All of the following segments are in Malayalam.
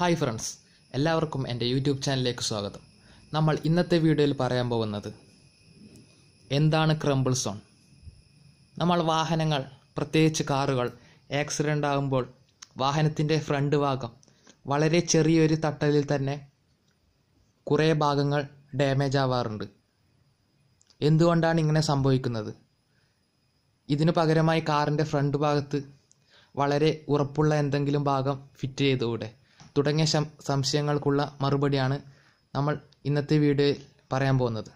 ഹായ് ഫ്രണ്ട്സ് എല്ലാവർക്കും എൻ്റെ യൂട്യൂബ് ചാനലിലേക്ക് സ്വാഗതം നമ്മൾ ഇന്നത്തെ വീഡിയോയിൽ പറയാൻ പോകുന്നത് എന്താണ് ക്രംബിൾ സോൺ നമ്മൾ വാഹനങ്ങൾ പ്രത്യേകിച്ച് കാറുകൾ ആക്സിഡൻ്റ് ആകുമ്പോൾ വാഹനത്തിൻ്റെ ഫ്രണ്ട് ഭാഗം വളരെ ചെറിയൊരു തട്ടലിൽ തന്നെ കുറേ ഭാഗങ്ങൾ ഡാമേജ് ആവാറുണ്ട് എന്തുകൊണ്ടാണ് ഇങ്ങനെ സംഭവിക്കുന്നത് ഇതിനു പകരമായി കാറിൻ്റെ ഫ്രണ്ട് ഭാഗത്ത് വളരെ ഉറപ്പുള്ള എന്തെങ്കിലും ഭാഗം ഫിറ്റ് ചെയ്തുകൂടെ തുടങ്ങിയ സംശയങ്ങൾക്കുള്ള മറുപടിയാണ് നമ്മൾ ഇന്നത്തെ വീഡിയോയിൽ പറയാൻ പോകുന്നത്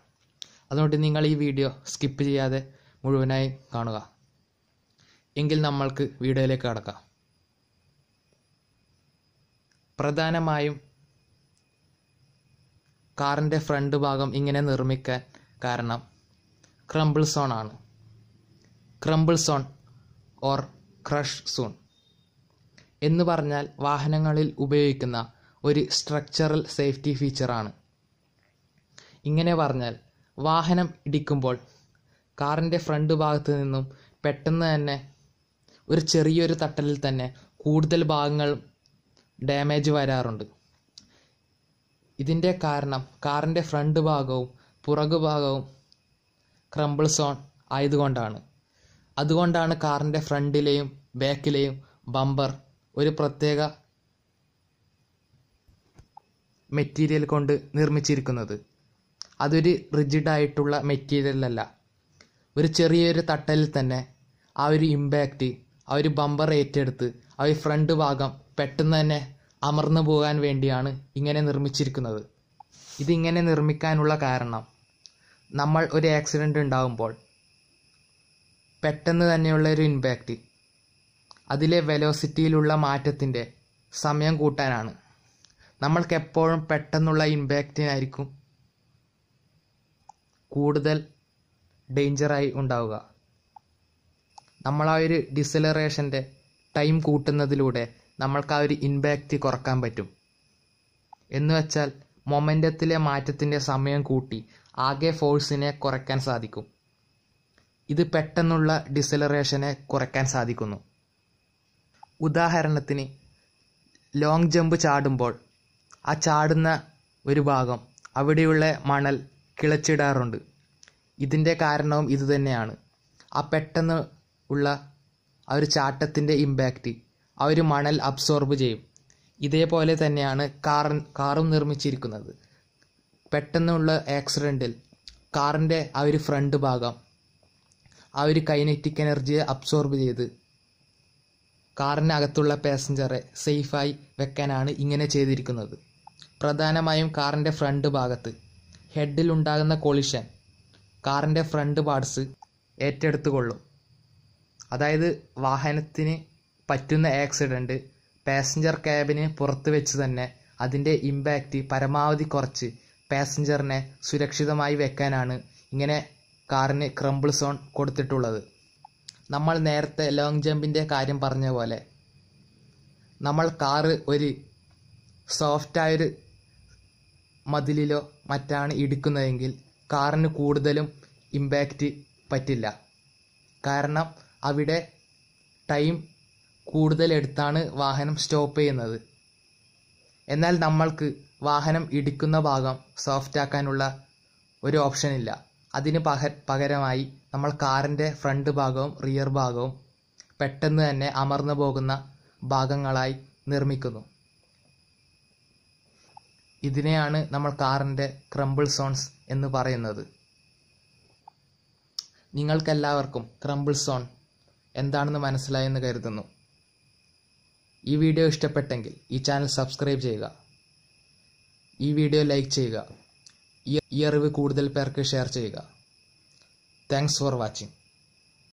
അതുകൊണ്ട് നിങ്ങൾ ഈ വീഡിയോ സ്കിപ്പ് ചെയ്യാതെ മുഴുവനായി കാണുക എങ്കിൽ നമ്മൾക്ക് വീഡിയോയിലേക്ക് കടക്കാം പ്രധാനമായും കാറിൻ്റെ ഫ്രണ്ട് ഭാഗം ഇങ്ങനെ നിർമ്മിക്കാൻ കാരണം ക്രംബിൾ സോൺ ആണ് crumble zone or crush zone എന്ന് പറഞ്ഞാൽ വാഹനങ്ങളിൽ ഉപയോഗിക്കുന്ന ഒരു സ്ട്രക്ചറൽ സേഫ്റ്റി ഫീച്ചറാണ് ഇങ്ങനെ പറഞ്ഞാൽ വാഹനം ഇടിക്കുമ്പോൾ കാറിൻ്റെ ഫ്രണ്ട് ഭാഗത്ത് നിന്നും പെട്ടെന്ന് തന്നെ ഒരു ചെറിയൊരു തട്ടലിൽ തന്നെ കൂടുതൽ ഭാഗങ്ങൾ ഡാമേജ് വരാറുണ്ട് ഇതിൻ്റെ കാരണം കാറിൻ്റെ ഫ്രണ്ട് ഭാഗവും പുറകു ഭാഗവും ക്രംബിൾ സോൺ ആയതുകൊണ്ടാണ് അതുകൊണ്ടാണ് കാറിൻ്റെ ഫ്രണ്ടിലെയും ബാക്കിലെയും ബമ്പർ ഒരു പ്രത്യേക മെറ്റീരിയൽ കൊണ്ട് നിർമ്മിച്ചിരിക്കുന്നത് അതൊരു റിജിഡായിട്ടുള്ള മെറ്റീരിയലല്ല ഒരു ചെറിയൊരു തട്ടലിൽ തന്നെ ആ ഒരു ഇമ്പാക്റ്റ് ആ ഒരു ബമ്പർ ഏറ്റെടുത്ത് ആ ഒരു ഫ്രണ്ട് ഭാഗം പെട്ടെന്ന് തന്നെ അമർന്നു പോകാൻ വേണ്ടിയാണ് ഇങ്ങനെ നിർമ്മിച്ചിരിക്കുന്നത് ഇതിങ്ങനെ നിർമ്മിക്കാനുള്ള കാരണം നമ്മൾ ഒരു ആക്സിഡൻ്റ് ഉണ്ടാകുമ്പോൾ പെട്ടെന്ന് തന്നെയുള്ള ഒരു ഇമ്പാക്റ്റ് അതിലെ വെലോസിറ്റിയിലുള്ള മാറ്റത്തിൻ്റെ സമയം കൂട്ടാനാണ് നമ്മൾക്ക് എപ്പോഴും പെട്ടെന്നുള്ള ഇമ്പാക്റ്റിനായിരിക്കും കൂടുതൽ ഡേഞ്ചറായി ഉണ്ടാവുക നമ്മൾ ആ ഒരു ഡിസലറേഷൻ്റെ ടൈം കൂട്ടുന്നതിലൂടെ നമ്മൾക്ക് ആ ഒരു ഇമ്പാക്റ്റ് കുറക്കാൻ പറ്റും എന്ന് വെച്ചാൽ മൊമെൻ്റത്തിലെ മാറ്റത്തിൻ്റെ സമയം കൂട്ടി ആകെ ഫോഴ്സിനെ കുറയ്ക്കാൻ സാധിക്കും ഇത് പെട്ടെന്നുള്ള ഡിസലറേഷനെ കുറയ്ക്കാൻ സാധിക്കുന്നു ഉദാഹരണത്തിന് ലോങ് ജമ്പ് ചാടുമ്പോൾ ആ ചാടുന്ന ഒരു ഭാഗം അവിടെയുള്ള മണൽ കിളച്ചിടാറുണ്ട് ഇതിൻ്റെ കാരണവും ഇതുതന്നെയാണ് ആ പെട്ടെന്ന് ഉള്ള ആ ഒരു ചാട്ടത്തിൻ്റെ ഇമ്പാക്റ്റ് ആ ഒരു മണൽ അബ്സോർബ് ചെയ്യും ഇതേപോലെ തന്നെയാണ് കാർ കാറും നിർമ്മിച്ചിരിക്കുന്നത് പെട്ടെന്നുള്ള ആക്സിഡൻറ്റിൽ കാറിൻ്റെ ആ ഒരു ഫ്രണ്ട് ഭാഗം ആ ഒരു കൈനറ്റിക് എനർജിയെ അബ്സോർബ് ചെയ്ത് കാറിനകത്തുള്ള പാസഞ്ചറെ സേഫായി വെക്കാനാണ് ഇങ്ങനെ ചെയ്തിരിക്കുന്നത് പ്രധാനമായും കാറിൻ്റെ ഫ്രണ്ട് ഭാഗത്ത് ഹെഡിൽ ഉണ്ടാകുന്ന കൊളിഷൻ കാറിൻ്റെ ഫ്രണ്ട് പാർട്സ് ഏറ്റെടുത്തുകൊള്ളും അതായത് വാഹനത്തിന് പറ്റുന്ന ആക്സിഡൻറ്റ് പാസഞ്ചർ ക്യാബിന് പുറത്ത് വെച്ച് തന്നെ അതിൻ്റെ ഇമ്പാക്റ്റ് പരമാവധി കുറച്ച് പാസഞ്ചറിനെ സുരക്ഷിതമായി വെക്കാനാണ് ഇങ്ങനെ കാറിന് ക്രംബിൾ സോൺ കൊടുത്തിട്ടുള്ളത് നമ്മൾ നേരത്തെ ലോങ് ജമ്പിൻ്റെ കാര്യം പറഞ്ഞ പോലെ നമ്മൾ കാറ് ഒരു സോഫ്റ്റായൊരു മതിലിലോ മറ്റാണ് ഇടിക്കുന്നതെങ്കിൽ കാറിന് കൂടുതലും ഇമ്പാക്റ്റ് പറ്റില്ല കാരണം അവിടെ ടൈം കൂടുതലെടുത്താണ് വാഹനം സ്റ്റോപ്പ് ചെയ്യുന്നത് എന്നാൽ നമ്മൾക്ക് വാഹനം ഇടിക്കുന്ന ഭാഗം സോഫ്റ്റാക്കാനുള്ള ഒരു ഓപ്ഷനില്ല അതിന് പക പകരമായി നമ്മൾ കാറിൻ്റെ ഫ്രണ്ട് ഭാഗവും റിയർ ഭാഗവും പെട്ടെന്ന് തന്നെ അമർന്നു പോകുന്ന ഭാഗങ്ങളായി നിർമ്മിക്കുന്നു ഇതിനെയാണ് നമ്മൾ കാറിൻ്റെ ക്രംബിൾ സോൺസ് എന്ന് പറയുന്നത് നിങ്ങൾക്കെല്ലാവർക്കും ക്രംബിൾ സോൺ എന്താണെന്ന് മനസ്സിലായെന്ന് കരുതുന്നു ഈ വീഡിയോ ഇഷ്ടപ്പെട്ടെങ്കിൽ ഈ ചാനൽ സബ്സ്ക്രൈബ് ചെയ്യുക ഈ വീഡിയോ ലൈക്ക് ചെയ്യുക ഈ അറിവ് കൂടുതൽ പേർക്ക് ഷെയർ ചെയ്യുക താങ്ക്സ് ഫോർ വാച്ചിങ്